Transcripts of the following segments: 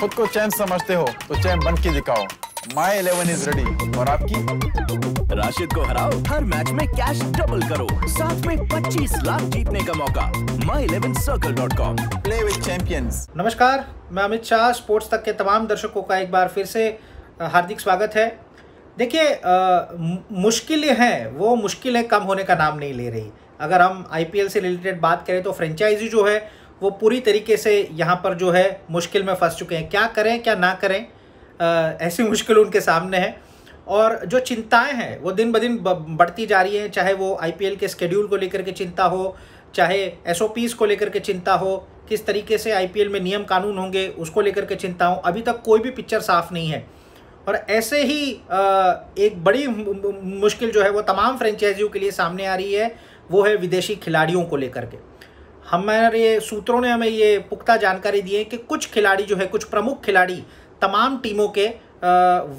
खुद को चैंप समझते हो तो चैंप बन के दिखाओ माई इलेवन इज रेडी और आपकी राशिद को हराओ हर मैच में कैश डबल करो साथ में 25 लाख जीतने का मौका my eleven circle dot com play with champions नमस्कार मैं अमित शाह स्पोर्ट्स तक के तमाम दर्शकों का एक बार फिर से हार्दिक स्वागत है देखिए मुश्किलें हैं वो मुश्किलें कम होने का नाम नहीं ले रही अगर हम आईपीएल से रिलेटेड बात करें तो फ्रेंचाइजी जो है वो पूरी तरीके से यहाँ पर जो है मुश्किल में फंस चुके हैं क्या करें क्या ना करें आ, ऐसी मुश्किल उनके सामने है और जो चिंताएं हैं वो दिन ब दिन बढ़ती जा रही हैं चाहे वो आईपीएल के स्केड्यूल को लेकर के चिंता हो चाहे एसओपीज़ को लेकर के चिंता हो किस तरीके से आईपीएल में नियम कानून होंगे उसको लेकर के चिंता हो अभी तक कोई भी पिक्चर साफ़ नहीं है और ऐसे ही एक बड़ी मुश्किल जो है वो तमाम फ्रेंचाइजियों के लिए सामने आ रही है वो है विदेशी खिलाड़ियों को लेकर के हमारे सूत्रों ने हमें ये पुख्ता जानकारी दी है कि कुछ खिलाड़ी जो है कुछ प्रमुख खिलाड़ी तमाम टीमों के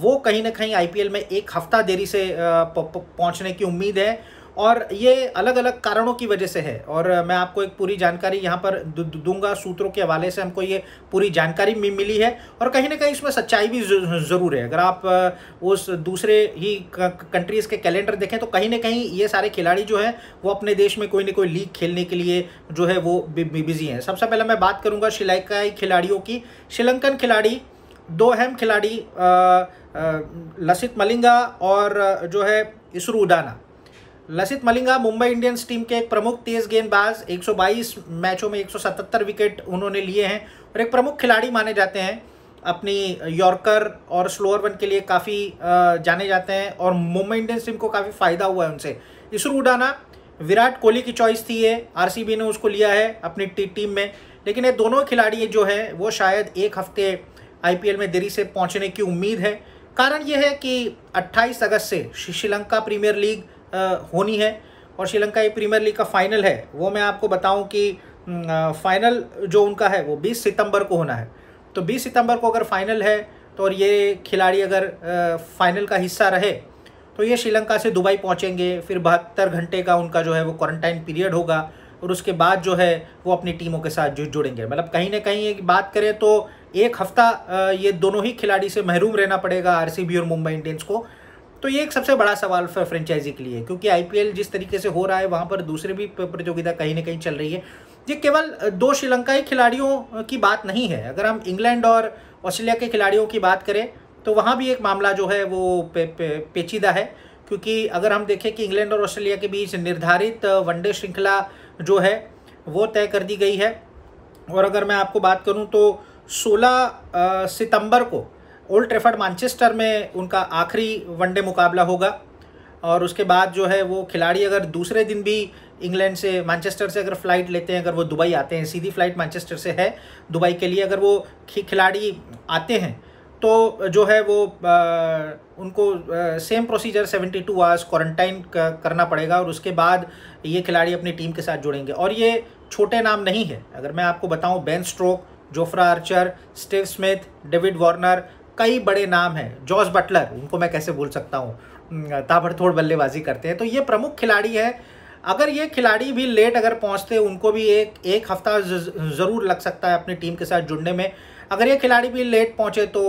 वो कहीं ना कहीं आईपीएल में एक हफ्ता देरी से पहुंचने की उम्मीद है और ये अलग अलग कारणों की वजह से है और मैं आपको एक पूरी जानकारी यहाँ पर दूंगा सूत्रों के हवाले से हमको ये पूरी जानकारी मिली है और कहीं ना कहीं इसमें सच्चाई भी ज़रूर है अगर आप उस दूसरे ही कंट्रीज़ के कैलेंडर देखें तो कहीं ना कहीं ये सारे खिलाड़ी जो हैं वो अपने देश में कोई ना कोई लीग खेलने के लिए जो है वो बिजी हैं सबसे पहले मैं बात करूँगा श्रीलंकाई खिलाड़ियों की श्रीलंकन खिलाड़ी दो अहम खिलाड़ी लसित मलिंगा और जो है इसरू उदाना लसित मलिंगा मुंबई इंडियंस टीम के एक प्रमुख तेज गेंदबाज 122 मैचों में 177 विकेट उन्होंने लिए हैं और एक प्रमुख खिलाड़ी माने जाते हैं अपनी यॉर्कर और स्लोअर वन के लिए काफ़ी जाने जाते हैं और मुंबई इंडियंस टीम को काफ़ी फ़ायदा हुआ है उनसे इसरो उडाना विराट कोहली की चॉइस थी ये आर ने उसको लिया है अपनी टी टीम में लेकिन ये दोनों खिलाड़ी जो है वो शायद एक हफ्ते आई में देरी से पहुँचने की उम्मीद है कारण यह है कि 28 अगस्त से श्रीलंका प्रीमियर लीग होनी है और श्रीलंका ये प्रीमियर लीग का फाइनल है वो मैं आपको बताऊं कि फाइनल जो उनका है वो 20 सितंबर को होना है तो 20 सितंबर को अगर फाइनल है तो और ये खिलाड़ी अगर फाइनल का हिस्सा रहे तो ये श्रीलंका से दुबई पहुँचेंगे फिर बहत्तर घंटे का उनका जो है वो क्वारंटाइन पीरियड होगा और उसके बाद जो है वो अपनी टीमों के साथ जुड़ जुड़ेंगे मतलब कहीं ना कहीं बात करें तो एक हफ्ता ये दोनों ही खिलाड़ी से महरूम रहना पड़ेगा आरसीबी और मुंबई इंडियंस को तो ये एक सबसे बड़ा सवाल फ्रेंचाइजी के लिए क्योंकि आई जिस तरीके से हो रहा है वहाँ पर दूसरे भी प्रतियोगिता कहीं ना कहीं चल रही है ये केवल दो श्रीलंकाई खिलाड़ियों की बात नहीं है अगर हम इंग्लैंड और ऑस्ट्रेलिया के खिलाड़ियों की बात करें तो वहाँ भी एक मामला जो है वो पे, पे, पेचीदा है क्योंकि अगर हम देखें कि इंग्लैंड और ऑस्ट्रेलिया के बीच निर्धारित वनडे श्रृंखला जो है वो तय कर दी गई है और अगर मैं आपको बात करूँ तो 16 सितंबर को ओल्ड ट्रेफर्ड मानचेस्टर में उनका आखिरी वनडे मुकाबला होगा और उसके बाद जो है वो खिलाड़ी अगर दूसरे दिन भी इंग्लैंड से मानचेस्टर से अगर फ़्लाइट लेते हैं अगर वो दुबई आते हैं सीधी फ़्लाइट मानचेस्टर से है दुबई के लिए अगर वो खिलाड़ी आते हैं तो जो है वो आ, उनको आ, same procedure 72 two hours quarantine करना पड़ेगा और उसके बाद ये खिलाड़ी अपनी टीम के साथ जुड़ेंगे और ये छोटे नाम नहीं है अगर मैं आपको बताऊँ Ben Stokes Jofra Archer Steve Smith David Warner कई बड़े नाम हैं जॉस बटलर उनको मैं कैसे भूल सकता हूँ ताबड़तोड़ बल्लेबाजी करते हैं तो ये प्रमुख खिलाड़ी है अगर ये खिलाड़ी भी लेट अगर पहुँचते उनको भी एक एक हफ्ता ज़रूर लग सकता है अपनी टीम के साथ जुड़ने में अगर ये खिलाड़ी भी लेट पहुँचे तो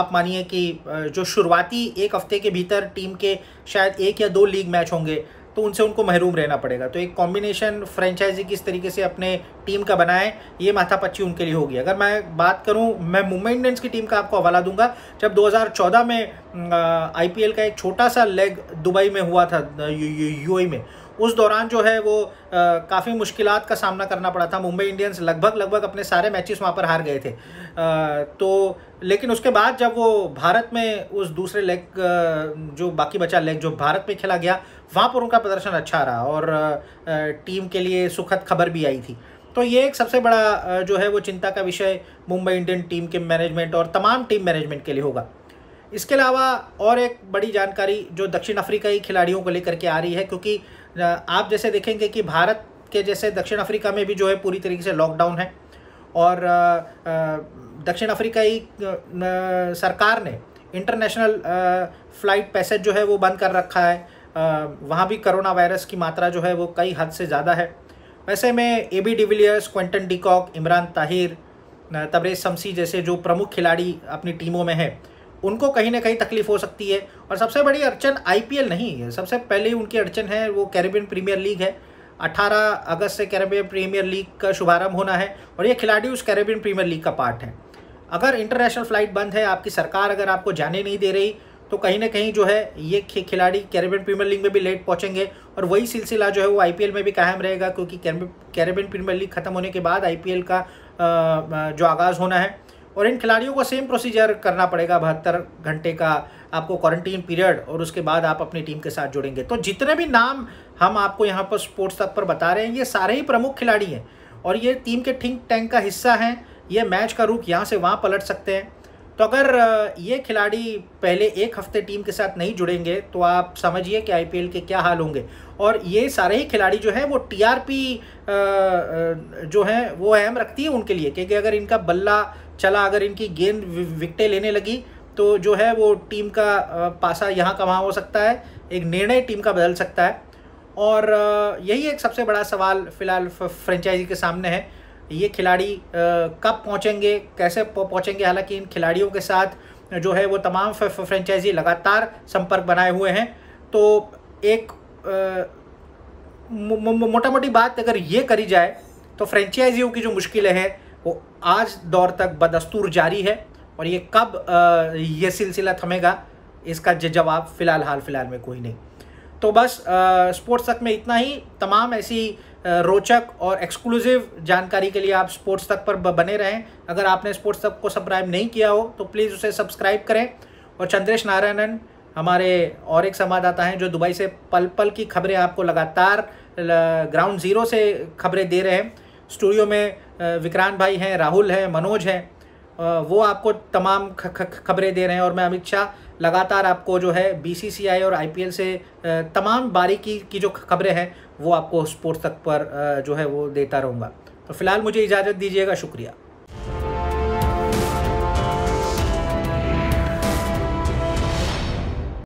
आप मानिए कि जो शुरुआती एक हफ्ते के भीतर टीम के शायद एक या दो लीग मैच होंगे तो उनसे उनको महरूम रहना पड़ेगा तो एक कॉम्बिनेशन फ्रेंचाइजी किस तरीके से अपने टीम का बनाएं ये माथापच्ची उनके लिए होगी अगर मैं बात करूँ मैं मुंबई इंडियंस की टीम का आपको हवाला दूंगा जब 2014 में आईपीएल का एक छोटा सा लेग दुबई में हुआ था यूएई में उस दौरान जो है वो काफ़ी मुश्किल का सामना करना पड़ा था मुंबई इंडियंस लगभग लगभग अपने सारे मैचेस वहाँ पर हार गए थे आ, तो लेकिन उसके बाद जब वो भारत में उस दूसरे लेग जो बाकी बचा लेग जो भारत में खेला गया वहाँ पर उनका प्रदर्शन अच्छा रहा और टीम के लिए सुखद खबर भी आई थी तो ये एक सबसे बड़ा जो है वो चिंता का विषय मुंबई इंडियन टीम के मैनेजमेंट और तमाम टीम मैनेजमेंट के लिए होगा इसके अलावा और एक बड़ी जानकारी जो दक्षिण अफ्रीकाई खिलाड़ियों को लेकर के आ रही है क्योंकि आप जैसे देखेंगे कि भारत के जैसे दक्षिण अफ्रीका में भी जो है पूरी तरीके से लॉकडाउन है और दक्षिण अफ्रीकाई सरकार ने इंटरनेशनल फ़्लाइट पैसेज जो है वो बंद कर रखा है वहाँ भी करोना वायरस की मात्रा जो है वो कई हद से ज़्यादा है वैसे में A B de Villiers Quinton de Kock Imran Tahir Tabraiz Shamsi जैसे जो प्रमुख खिलाड़ी अपनी टीमों में हैं उनको कहीं ना कहीं तकलीफ हो सकती है और सबसे बड़ी अड़चन आई नहीं है सबसे पहले उनकी अड़चन है वो कैरेबियन प्रीमियर लीग है 18 अगस्त से कैरेबियन प्रीमियर लीग का शुभारंभ होना है और ये खिलाड़ी उस कैरेबियन प्रीमियर लीग का पार्ट है अगर इंटरनेशनल फ़्लाइट बंद है आपकी सरकार अगर आपको जाने नहीं दे रही तो कहीं ना कहीं जो है ये खिलाड़ी कैरेबियन प्रीमियर लीग में भी लेट पहुंचेंगे और वही सिलसिला जो है वो आई में भी कायम रहेगा क्योंकि कैरेबियन प्रीमियर लीग ख़त्म होने के बाद आई का जो आगाज़ होना है और इन खिलाड़ियों को सेम प्रोसीजर करना पड़ेगा बहत्तर घंटे का आपको क्वारंटीन पीरियड और उसके बाद आप अपनी टीम के साथ जुड़ेंगे तो जितने भी नाम हम आपको यहाँ पर स्पोर्ट्स तक पर बता रहे हैं ये सारे ही प्रमुख खिलाड़ी हैं और ये टीम के थिंक टैंक का हिस्सा हैं ये मैच का रूप यहाँ से वहाँ पलट सकते हैं तो अगर ये खिलाड़ी पहले एक हफ्ते टीम के साथ नहीं जुड़ेंगे तो आप समझिए कि आईपीएल के क्या हाल होंगे और ये सारे ही खिलाड़ी जो है वो टीआरपी जो है वो अहम रखती है उनके लिए क्योंकि अगर इनका बल्ला चला अगर इनकी गेंद विकटें लेने लगी तो जो है वो टीम का पासा यहाँ का वहाँ हो सकता है एक निर्णय टीम का बदल सकता है और यही एक सबसे बड़ा सवाल फ़िलहाल फ्रेंचाइजी के सामने है ये खिलाड़ी कब पहुंचेंगे कैसे पहुंचेंगे हालांकि इन खिलाड़ियों के साथ जो है वो तमाम फ्रेंचाइजी लगातार संपर्क बनाए हुए हैं तो एक मोटा मोटी बात अगर ये करी जाए तो फ्रेंचाइजियों की जो मुश्किलें हैं वो आज दौर तक बदस्तूर जारी है और ये कब ये सिलसिला थमेगा इसका जवाब फ़िलहाल हाल फिलहाल में कोई नहीं तो बस स्पोर्ट्स तक में इतना ही तमाम ऐसी रोचक और एक्सक्लूसिव जानकारी के लिए आप स्पोर्ट्स तक पर बने रहें अगर आपने स्पोर्ट्स तक को सब्सक्राइब नहीं किया हो तो प्लीज़ उसे सब्सक्राइब करें और चंद्रेश नारायणन हमारे और एक संवाददाता हैं जो दुबई से पल पल की खबरें आपको लगातार ग्राउंड ज़ीरो से खबरें दे रहे हैं स्टूडियो में विक्रांत भाई हैं राहुल हैं मनोज हैं वो आपको तमाम खबरें दे रहे हैं और मैं अमित शाह लगातार आपको जो है बीसीसीआई और आईपीएल से तमाम बारीकी की जो खबरें हैं वो आपको स्पोर्ट्स तक पर जो है वो देता रहूँगा तो फिलहाल मुझे इजाज़त दीजिएगा शुक्रिया